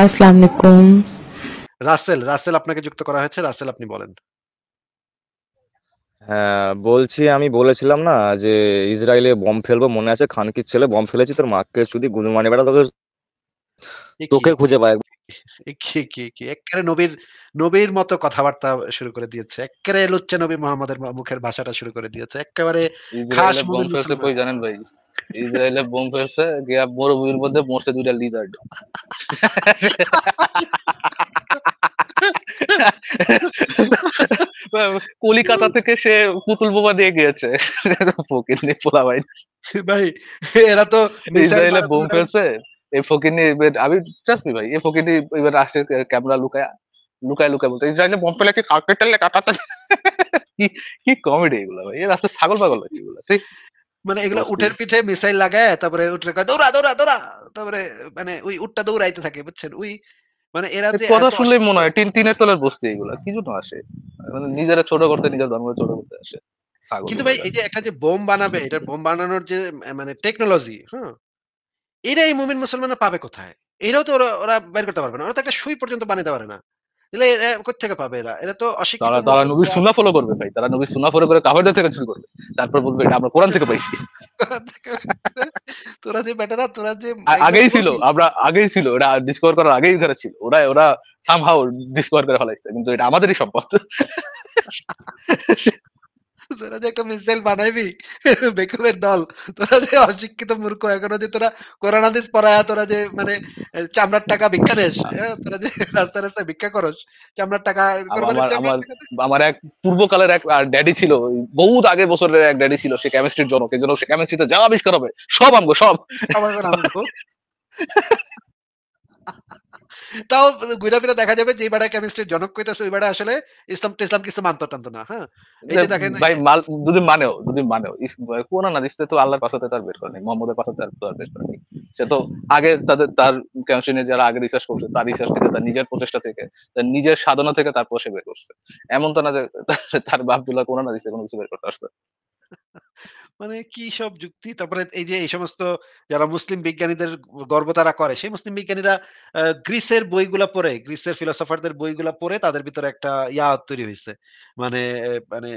আসসালামু আলাইকুম রাসেল রাসেল আপনাকে যুক্ত করা হয়েছে রাসেল আপনি বলেন হ্যাঁ বলছি আমি বলেছিলাম না যে ইসরায়েলে বম ফেলবো মনে আছে খানকির ছেলে বম ফেলেছি তোর মাকে যদি গুনুমানি বেটা তোকে তোকে খুঁজে পায় কি কি কি একেবারে নবীর নবীর মতো কথাবার্তা শুরু করে দিয়েছে একেবারে লুচ্ছে নবী মোহাম্মদের মুখের ভাষাটা শুরু করে দিয়েছে একেবারে খাস জানেন ভাই ইসরায়েলে বোম ফেলছে গিয়া মরুভূমির মধ্যে মরছে দুইটা লিজার্ড কলিকাতা থেকে সে পুতুল বোমা দিয়ে গিয়েছে ফকিরনি পোলা ভাই ভাই এরা তো ইসরায়েলে বোম ফেলছে এই ফকির ফকিরনি আমি ট্রাস্ট ভাই এই ফকিরনি এবার আসছে ক্যামেরা লুকায় লুকায় লুকায় বলতে ইসরায়েলে বোম ফেলে কি কাকেটালে কাটাতে কি কমেডি এগুলো ভাই এর আসলে ছাগল পাগল এগুলো সেই মানে এগুলো উঠের পিঠে মিসাইল লাগায় তারপরে উঠে দৌড়া দৌড়া দৌড়া তারপরে মানে ওই উঠটা দৌড়াইতে থাকে বুঝছেন ওই মানে এরা যে কথা শুনলে মনে হয় তিন তিনের তলার বস্তি এগুলো কি জন্য আসে মানে নিজেরা ছোট করতে নিজের ধর্ম ছোট করতে আসে কিন্তু ভাই এই যে একটা যে বোম বানাবে এটা বোম বানানোর যে মানে টেকনোলজি হ্যাঁ এটা এই মুমিন মুসলমানরা পাবে কোথায় এরাও তো ওরা ওরা বের করতে পারবে না ওরা তো একটা সুই পর্যন্ত বানাতে পারে না এরা পাবে এরা এরা তো তারা নবীর করবে তারা নবীর করে থেকে করবে তারপর বলবে এটা আমরা থেকে পাইছি তোরা যে তোরা যে আগেই ছিল আমরা আগেই ছিল ওরা করার আগেই ছিল ওরা করে এটা আমাদেরই সম্পদ তোরা যে একটা মিসাইল বানাইবি বেকুবের দল তোরা যে অশিক্ষিত মূর্খ এখনো যে তোরা কোরআন হাদিস পড়ায় তোরা যে মানে চামড়ার টাকা ভিক্ষা নেস তোরা যে রাস্তা রাস্তায় ভিক্ষা করস চামড়ার টাকা আমার এক পূর্বকালের এক ড্যাডি ছিল বহুত আগের বছরের এক ড্যাডি ছিল সে কেমিস্ট্রির জনক এই জন্য সে কেমিস্ট্রিতে যা আবিষ্কার হবে সব আমগো সব আমার আমগো তাও ঘুরাফিরা দেখা যাবে যে বেড়া কেমিস্ট্রির জনক কইতাছে ওই বেড়া আসলে ইসলাম টেসলাম কিছু মানতো টানতো না হ্যাঁ এই যে দেখেন ভাই মাল যদি মানেও যদি মানেও কোন না দিশতে তো আল্লাহর পাশাতে তার বের করে করেনি মোহাম্মদের পাশে তার তো বের করে করেনি সে তো আগে তাদের তার কেমিস্ট্রি নিয়ে যারা আগে রিসার্চ করছে তার রিসার্চ থেকে তার নিজের প্রচেষ্টা থেকে তার নিজের সাধনা থেকে তারপর সে বের করছে এমন তো না যে তার বাপ দুলা কোন না দিশে কোনো কিছু বের করতে আসছে মানে কি সব যুক্তি তারপরে এই যে এই সমস্ত যারা মুসলিম বিজ্ঞানীদের গর্ব তারা করে সেই মুসলিম বিজ্ঞানীরা গ্রিসের বইগুলা পড়ে গ্রিসের ফিলোসফারদের বইগুলা পড়ে তাদের ভিতরে একটা ইয়া তৈরি হয়েছে মানে মানে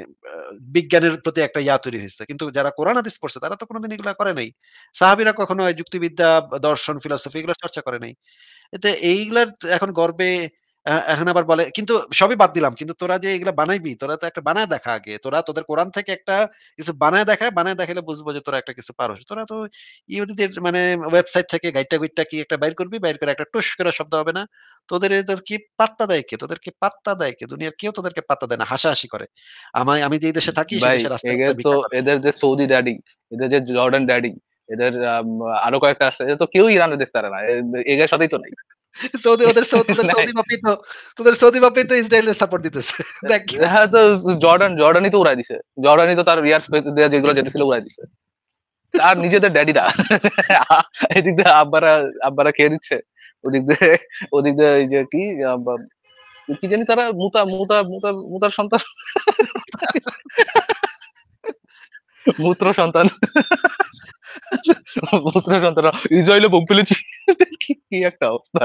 বিজ্ঞানের প্রতি একটা ইয়া তৈরি হয়েছে কিন্তু যারা কোরআন হাদিস পড়ছে তারা তো কোনোদিন এগুলা করে নাই সাহাবিরা কখনো যুক্তিবিদ্যা দর্শন ফিলোসফি এগুলো চর্চা করে নাই এতে এইগুলার এখন গর্বে এখন আবার বলে কিন্তু সবই বাদ দিলাম কিন্তু তোরা যে এগুলো বানাইবি তোরা তো একটা বানায় দেখা আগে তোরা তোদের কোরআন থেকে একটা কিছু বানায় দেখায় বানায় দেখালে বুঝবো যে তোরা একটা কিছু পারো তোরা তো ইহুদিদের মানে ওয়েবসাইট থেকে গাইডটা গুইডটা কি একটা বাইর করবি বাইর করে একটা টুস করা শব্দ হবে না তোদের কি পাত্তা দেয় কে তোদেরকে পাত্তা দেয় কে দুনিয়ার কেউ তোদেরকে পাত্তা দেয় না হাসাহাসি করে আমি আমি যে দেশে থাকি সেই দেশের রাস্তা তো এদের যে সৌদি ড্যাডি এদের যে জর্ডান ড্যাডি এদের আরো কয়েকটা আছে তো কেউ ইরানে দেখতে পারে না এদের সাথেই তো নাই সৌদি ওদের সৌদি তোদের সৌদি বাপি তো ইসরায়েলের সাপোর্ট দিতেছে জর্ডান জর্ডানই তো উড়াই দিছে জর্ডানই তো তার নিজেদের ড্যাডিরা এদিক আব্বারা আব্বারা খেয়ে দিচ্ছে ওদিক দিয়ে এই যে কি কি জানি তারা মুতা মুতা মুতা মুতার সন্তান মূত্র সন্তান বলছিল সন্তানরা বোম ফেলেছি কি একটা অবস্থা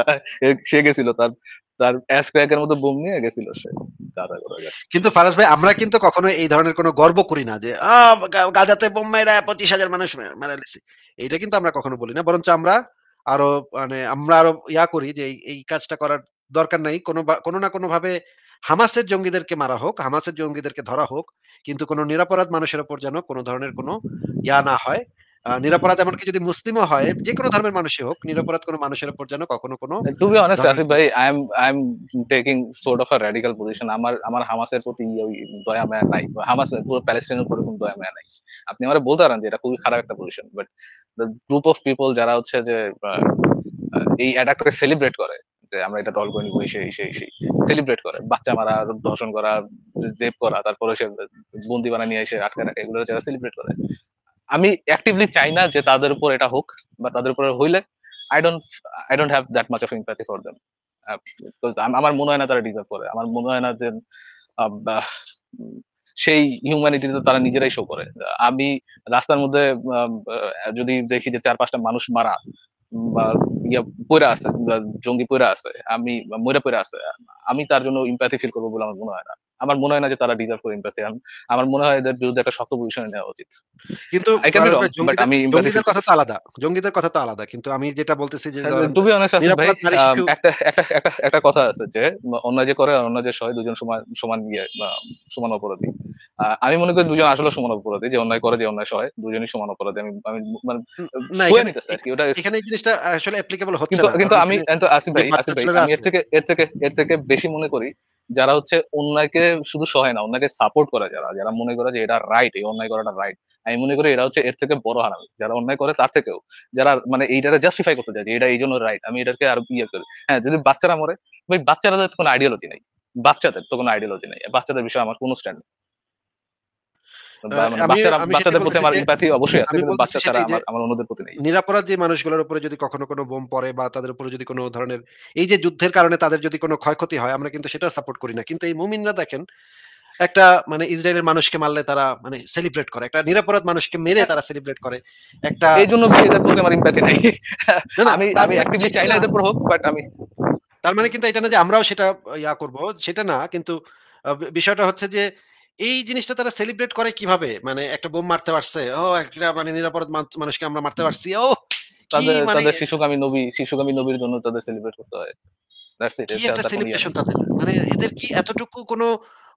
সে গেছিল তার তার অ্যাস মতো বোম নিয়ে গেছিল সে কিন্তু ফারাজ ভাই আমরা কিন্তু কখনো এই ধরনের কোনো গর্ব করি না যে গাজাতে বোম মেরা পঁচিশ হাজার মানুষ মারা গেছে এটা কিন্তু আমরা কখনো বলি না বরঞ্চ আমরা আরো মানে আমরা আরো ইয়া করি যে এই কাজটা করার দরকার নাই কোনো কোনো না কোনো ভাবে হামাসের জঙ্গিদেরকে মারা হোক হামাসের জঙ্গিদেরকে ধরা হোক কিন্তু কোনো নিরাপরাধ মানুষের ওপর যেন কোনো ধরনের কোনো ইয়া না হয় নিরাপরাধ এমনকি যদি মুসলিমও হয় যে কোনো ধর্মের মানুষই হোক নিরাপরাধ কোনো মানুষের উপর যেন কখনো কোনো টু বি অনেস্ট আসিফ ভাই I am I am taking sort of a radical position আমার আমার হামাসের প্রতি ইয়ে, দয়া মায়া নাই হামাস পুরো প্যালেস্টাইনের উপর কোনো দয়া মায়া নাই আপনি আমার বলতে পারেন যে এটা খুবই খারাপ একটা position but the group of people যারা হচ্ছে যে এই অ্যাটাকটাকে সেলিব্রেট করে যে আমরা এটা দল করে নিবো এসে সেই সেই সেলিব্রেট করে বাচ্চা মারা ধর্ষণ করা রেপ করা তারপরে সে বন্দি বানা নিয়ে এসে আটকে রাখা এগুলো যারা সেলিব্রেট করে আমি অ্যাক্টিভলি চাই না যে তাদের উপর এটা হোক বা তাদের উপর হইলে I don't I don't have that much of empathy for them আমার মনে হয় না তারা ডিজার্ভ করে আমার মনে হয় না যে সেই হিউম্যানিটিতে তারা নিজেরাই শো করে আমি রাস্তার মধ্যে যদি দেখি যে চার পাঁচটা মানুষ মারা বা ইয়া আছে জঙ্গি আছে আমি মরে আছে আমি তার জন্য ইম্প্যাথি ফিল করবো বলে আমার মনে হয় না আমার মনে হয় না যে তারা ডিজার্ভ করে ইম্প্যাথি আমার মনে হয় এদের বিরুদ্ধে একটা শক্ত পজিশন নেওয়া উচিত কিন্তু জঙ্গিদের কথা তো আলাদা জঙ্গিদের কথা তো আলাদা কিন্তু আমি যেটা বলতেছি যে তুমি হ্যাঁ, অনেক ভাই একটা একটা কথা আছে যে অন্য যে করে অন্য যে দুজন সমান সমান ইয়ে সমান অপরাধী আমি মনে করি দুজন আসলে সমান অপরাধী যে অন্যায় করে যে অন্যায় সহায় দুজনই সমান অপরাধী আমি মানে, এখানে এই জিনিসটা আসলে হচ্ছে কিন্তু আমি ভাই ভাই আমি এর থেকে এর থেকে এর থেকে বেশি মনে করি যারা হচ্ছে শুধু সহায় না সাপোর্ট যারা যারা মনে করে যে এটা রাইট এই অন্যায় করাটা রাইট আমি মনে করি এটা হচ্ছে এর থেকে বড় হারামি যারা অন্যায় করে তার থেকেও যারা মানে এইটাকে জাস্টিফাই করতে চায় যে এটা এই জন্য রাইট আমি এটাকে আর ইয়ে করি হ্যাঁ যদি বাচ্চারা মরে ভাই বাচ্চারা তো কোনো আইডিয়োলজি নেই বাচ্চাদের তো কোনো আইডিয়োলজি নেই বাচ্চাদের বিষয়ে আমার কোনো স্ট্যান্ড নেই মানে নিরাপরাধ যে মানুষগুলোর উপরে যদি কখনো কোনো বোম পড়ে বা তাদের উপরে যদি কোনো ধরনের এই যে যুদ্ধের কারণে তাদের যদি কোনো ক্ষয়ক্ষতি হয় আমরা কিন্তু সেটা সাপোর্ট করি না কিন্তু এই মুমিনরা দেখেন একটা মানে ইসরায়েলের মানুষকে মারলে তারা মানে সেলিব্রেট করে একটা নিরাপরাধ মানুষকে মেরে তারা সেলিব্রেট করে একটা এই জন্য আমার ইম্প্যাথি নাই আমি আমি অ্যাক্টিভলি মানে চাই না এদের হোক বাট আমি তার মানে কিন্তু এটা না যে আমরাও সেটা ইয়া করব সেটা না কিন্তু বিষয়টা হচ্ছে যে এই জিনিসটা তারা সেলিব্রেট করে কিভাবে মানে একটা বোম মারতে পারছে ও একটা মানে নিরাপরাধ মানুষকে আমরা মারতে পারছি ও তাদের মানে তাদের শিশুকামী নবী শিশুকামী নবীর জন্য তাদের সেলিব্রেট করতে হয় কি একটা সেলিব্রেশন তাদের মানে এদের কি এতটুকু কোনো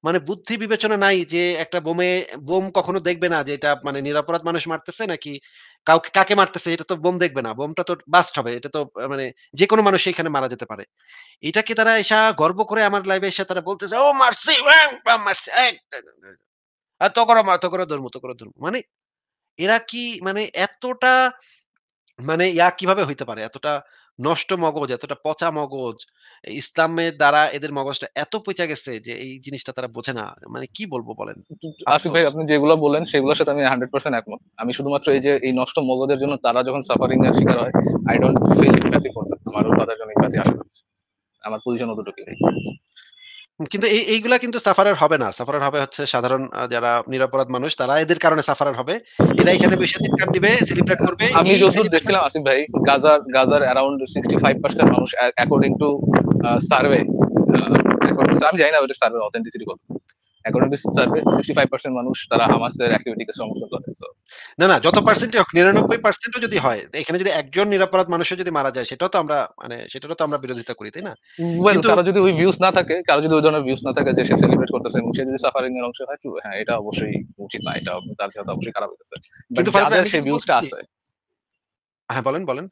মানে বুদ্ধি বিবেচনা নাই যে একটা বোমে বোম কখনো দেখবে না যে এটা মানে নিরাপরাধ মানুষ মারতেছে নাকি কাউকে কাকে মারতেছে এটা তো বোম দেখবে না বোমটা তো বাস্ট হবে এটা তো মানে যে কোনো মানুষ এখানে মারা যেতে পারে এটাকে তারা এসা গর্ব করে আমার লাইভে এসে তারা বলতেছে ও মারছি মারছি তকরা মার তকরা ধর্ম ধর্ম মানে এরা কি মানে এতটা মানে ইয়া কিভাবে হইতে পারে এতটা নষ্ট মগজ এতটা পচা মগজ ইসলামের দ্বারা এদের মগজটা এত পচা গেছে যে এই জিনিসটা তারা বোঝে না মানে কি বলবো বলেন আসিফ ভাই আপনি যেগুলো বলেন সেগুলোর সাথে আমি হান্ড্রেড পার্সেন্ট একমত আমি শুধুমাত্র এই যে এই নষ্ট মগজের জন্য তারা যখন সাফারিং এর শিকার হয় I don't feel empathy for that আমারও তাদের জন্য এম্প্যাথি আসবে আমার পজিশন অতটুকু কিন্তু এই এইগুলা কিন্তু সাফারের হবে না সাফারের হবে হচ্ছে সাধারণ যারা নিরাপরাধ মানুষ তারা এদের কারণে সাফারের হবে এরা এখানে বেশি চিৎকার দিবে সেলিব্রেট করবে আমি যতদূর দেখছিলাম আসিফ ভাই গাজার গাজার अराउंड 65% মানুষ অ্যাকর্ডিং টু সার্ভে আমি জানি না ওটা সার্ভে অথেন্টিসিটি কত কারো যদি ওই ধরনের না থাকে যে সেলিব্রেট করতেছে সাফারিং এর অংশ হয় হ্যাঁ, এটা অবশ্যই উচিত অবশ্যই খারাপ কিন্তু সেই আছে হ্যাঁ বলেন বলেন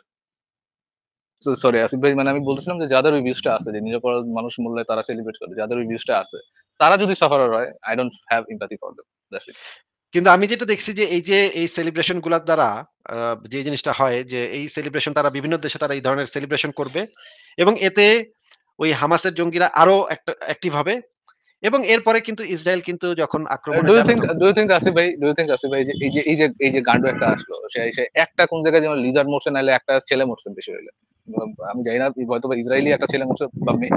সরি আসিফ ভাই মানে আমি বলছিলাম যে যাদের ওই ভিউজটা আছে যে নিরপরাধ মানুষ মূল্যে তারা সেলিব্রেট করে যাদের ওই ভিউজটা আছে তারা যদি সাফারার হয় I don't have empathy for কিন্তু আমি যেটা দেখছি যে এই যে এই সেলিব্রেশন গুলার দ্বারা যে জিনিসটা হয় যে এই সেলিব্রেশন তারা বিভিন্ন দেশে তারা এই ধরনের সেলিব্রেশন করবে এবং এতে ওই হামাসের জঙ্গিরা আরো একটা অ্যাক্টিভ হবে এবং এরপরে কিন্তু ইসরায়েল কিন্তু যখন আক্রমণ do you think do you think Asif ভাই ডু ইউ থিংক আসিফ ভাই যে এই যে এই যে গান্ডু একটা আসলো সে একটা কোন জায়গায় যেমন লিজার্ড মোশন আইলে একটা ছেলে মোশন বেশি হইলে আমি জানি না হয়তো ইসরায়েলি একটা ছেলে বা মেয়ে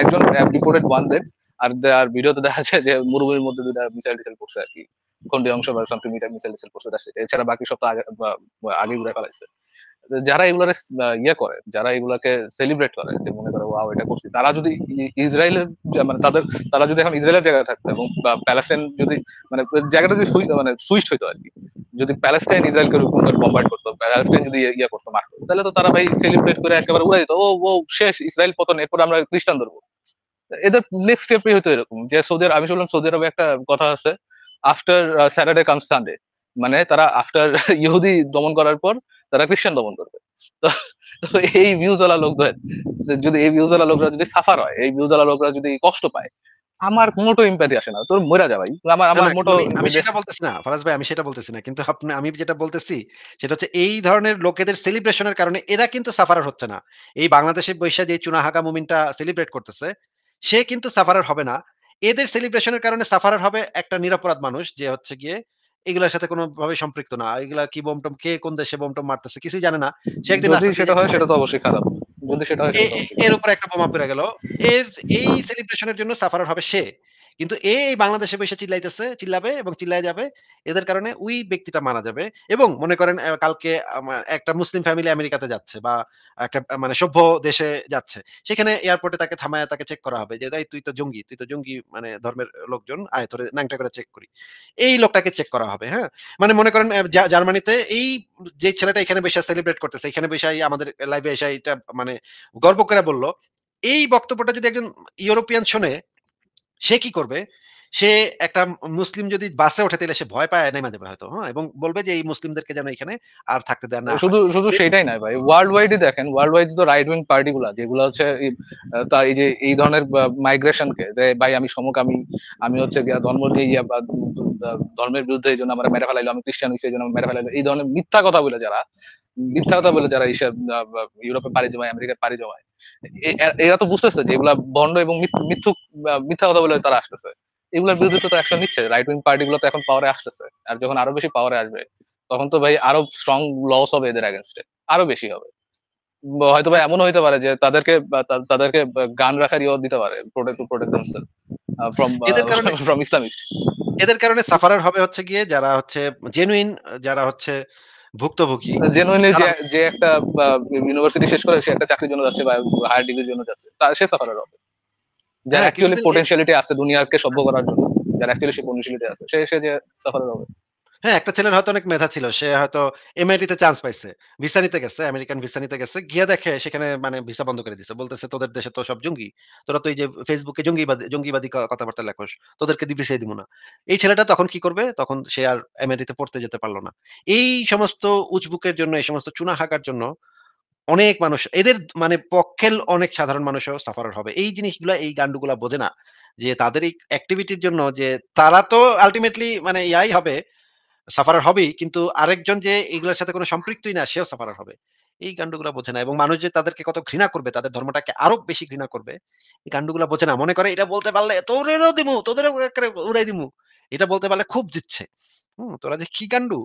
একজন রিপোর্টেড ওয়ান দেন আর আর ভিডিওতে দেখা যায় যে মরুভূমির মধ্যে দুইটা মিসাইল টিসাইল করছে আর কি কোনটি অংশ বা সামথিং মিটার মিসাইল টিসাইল করছে এছাড়া বাকি সব তো আগে আগে ঘুরে ফেলাইছে যারা এগুলা ইয়ে করে যারা এগুলাকে সেলিব্রেট করে যে মনে করে ওয়াও এটা করছি তারা যদি ইসরায়েলের মানে তাদের তারা যদি এখন ইসরায়েলের জায়গায় থাকতো এবং প্যালেস্টাইন যদি মানে জায়গাটা যদি মানে সুইচ হইতো আর কি যদি প্যালেস্টাইন ইসরায়েলকে এরকম করে বম্বার্ড করতো প্যালেস্টাইন যদি ইয়া করতো মারতো তাহলে তো তারা ভাই সেলিব্রেট করে একেবারে উড়াই দিত ও ও শেষ ইসরায়েল পতন এরপর আমরা খ্রিস্টান ধরবো এদের নেক্সট স্টেপই হতো এরকম যে সৌদি আমি শুনলাম সৌদি আরবে একটা কথা আছে আফটার স্যাটারডে কাম সানডে মানে তারা আফটার ইহুদি দমন করার পর তারা খ্রিস্টান দমন করবে তো এই ভিউজ লোকদের যদি এই ভিউজ লোকরা যদি সাফার হয় এই ভিউজ লোকরা যদি কষ্ট পায় আমার মোটো এমপ্যাথি আসে না তোর মরে যা ভাই আমার আমার মোটো আমি সেটা বলতেছি না ফরাজ ভাই আমি সেটা বলতেছি না কিন্তু আপনি আমি যেটা বলতেছি সেটা হচ্ছে এই ধরনের লোকেদের সেলিব্রেশনের কারণে এরা কিন্তু সাফারার হচ্ছে না এই বাংলাদেশে বৈশা যে চুনা চুনাহাগা মুমিনটা সেলিব্রেট করতেছে সে কিন্তু সাফারার হবে না এদের সেলিব্রেশনের কারণে সাফারার হবে একটা নিরাপরাধ মানুষ যে হচ্ছে গিয়ে এগুলোর সাথে কোনো ভাবে সম্পৃক্ত না এগুলা কি বোমটম কে কোন দেশে বোমটম মারতেছে কিছুই জানে না সে একদিন সেটা হয় সেটা তো অবশ্যই খারাপ বন্ধু সেটা এর উপর একটা বোমা পড়ে গেল এর এই সেলিব্রেশনের জন্য সাফারার হবে সে কিন্তু এই বাংলাদেশে বসে চিল্লাইতেছে চিল্লাবে এবং চিল্লাই যাবে এদের কারণে ওই ব্যক্তিটা মারা যাবে এবং মনে করেন কালকে একটা মুসলিম ফ্যামিলি আমেরিকাতে যাচ্ছে বা একটা মানে সভ্য দেশে যাচ্ছে সেখানে এয়ারপোর্টে তাকে থামায় তাকে চেক করা হবে যে তাই তুই তো জঙ্গি তুই তো জঙ্গি মানে ধর্মের লোকজন আয় ধরে ন্যাংটা করে চেক করি এই লোকটাকে চেক করা হবে হ্যাঁ মানে মনে করেন জার্মানিতে এই যে ছেলেটা এখানে বেশি সেলিব্রেট করতেছে এখানে বেশি আমাদের লাইভে এসে এটা মানে গর্ব করে বললো এই বক্তব্যটা যদি একজন ইউরোপিয়ান শোনে সে কি করবে সে একটা মুসলিম যদি বাসে ওঠে তাহলে সে ভয় পায় নাই মাঝে হয়তো হ্যাঁ এবং বলবে যে এই মুসলিমদেরকে যেন এখানে আর থাকতে দেয় না শুধু শুধু সেটাই নাই ভাই ওয়ার্ল্ড ওয়াইডই দেখেন ওয়ার্ল্ড ওয়াইড তো রাইট উইং গুলা যেগুলো হচ্ছে তা এই যে এই ধরনের মাইগ্রেশনকে যে ভাই আমি সমকামী আমি হচ্ছে ধর্ম নিয়ে ইয়া ধর্মের বিরুদ্ধে এই জন্য আমরা মেরে ফেলাইলো আমি খ্রিস্টান হয়েছি এই জন্য মেরে ফেলাইলো এই ধরনের মিথ্যা কথা বলে যারা মিথ্যা কথা বলে যারা এইসব ইউরোপে পাড়ি জমায় আমেরিকায় পাড়ি জমায় এরা তো বুঝতেছে যে এগুলা বন্ড এবং মিথ্যুক মিথ্যা কথা বলে তারা আসতেছে এগুলোর বিরুদ্ধে তো অ্যাকশন নিচ্ছে রাইট উইং পার্টি গুলো তো এখন পাওয়ারে আসতেছে আর যখন আরো বেশি পাওয়ারে আসবে তখন তো ভাই আরো স্ট্রং লস হবে এদের এগেনস্টে আরো বেশি হবে হয়তো ভাই এমন হইতে পারে যে তাদেরকে তাদেরকে গান রাখার ইয়ে দিতে পারে protect to protect themselves from from Islamist এদের কারণে সাফারার হবে হচ্ছে গিয়ে যারা হচ্ছে জেনুইন যারা হচ্ছে ভুক্তভোগী জেনুইনলি যে যে একটা ইউনিভার্সিটি শেষ করে সে একটা চাকরির জন্য যাচ্ছে বা হায়ার ডিগ্রির জন্য যাচ্ছে তার সে সাফারার হবে অ্যাকচুয়ালি পটেনশিয়ালিটি আছে দুনিয়াকে সভ্য করার জন্য অ্যাকচুয়ালি পটেনশিয়ালিটি আছে সে সে যে হবে হ্যাঁ একটা ছেলের হয়তো অনেক মেধা ছিল সে হয়তো এমআইটি তে চান্স পাইছে ভিসা নিতে গেছে আমেরিকান ভিসা নিতে গেছে গিয়ে দেখে সেখানে মানে ভিসা বন্ধ করে দিছে বলতেছে তোদের দেশে তো সব জঙ্গি তোরা তো এই যে ফেসবুকে জঙ্গিবাদী জঙ্গিবাদী কথাবার্তা লেখোস তোদেরকে দিয়ে ভিসাই দিব না এই ছেলেটা তখন কি করবে তখন সে আর তে পড়তে যেতে পারলো না এই সমস্ত উচবুকের জন্য এই সমস্ত চুনা হাঁকার জন্য অনেক মানুষ এদের মানে পক্ষের অনেক সাধারণ মানুষও সাফার হবে এই জিনিসগুলা এই গান্ডুগুলা বোঝে না যে তাদের এই অ্যাক্টিভিটির জন্য যে তারা তো আলটিমেটলি মানে ইয়াই হবে সাফারার হবেই কিন্তু আরেকজন যে এগুলোর সাথে কোনো সম্পৃক্তই না সেও সাফারার হবে এই গান্ডুগুলা বোঝে না এবং মানুষ যে তাদেরকে কত ঘৃণা করবে তাদের ধর্মটাকে আরো বেশি ঘৃণা করবে এই গান্ডুগুলা বোঝে না মনে করে এটা বলতে পারলে তোরেরও দিমু তোদের উড়াই দিমু এটা বলতে পারলে খুব জিতছে হম তোরা যে কি গান্ডু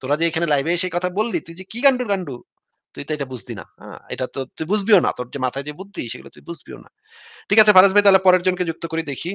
তোরা যে এখানে লাইভে এসে কথা বললি তুই যে কি গান্ডুর গান্ডু তুই তো এটা বুঝতি না হ্যাঁ এটা তো তুই বুঝবিও না তোর যে মাথায় যে বুদ্ধি সেগুলো তুই বুঝবিও না ঠিক আছে ফারাজ ভাই তাহলে পরের জনকে যুক্ত করে দেখি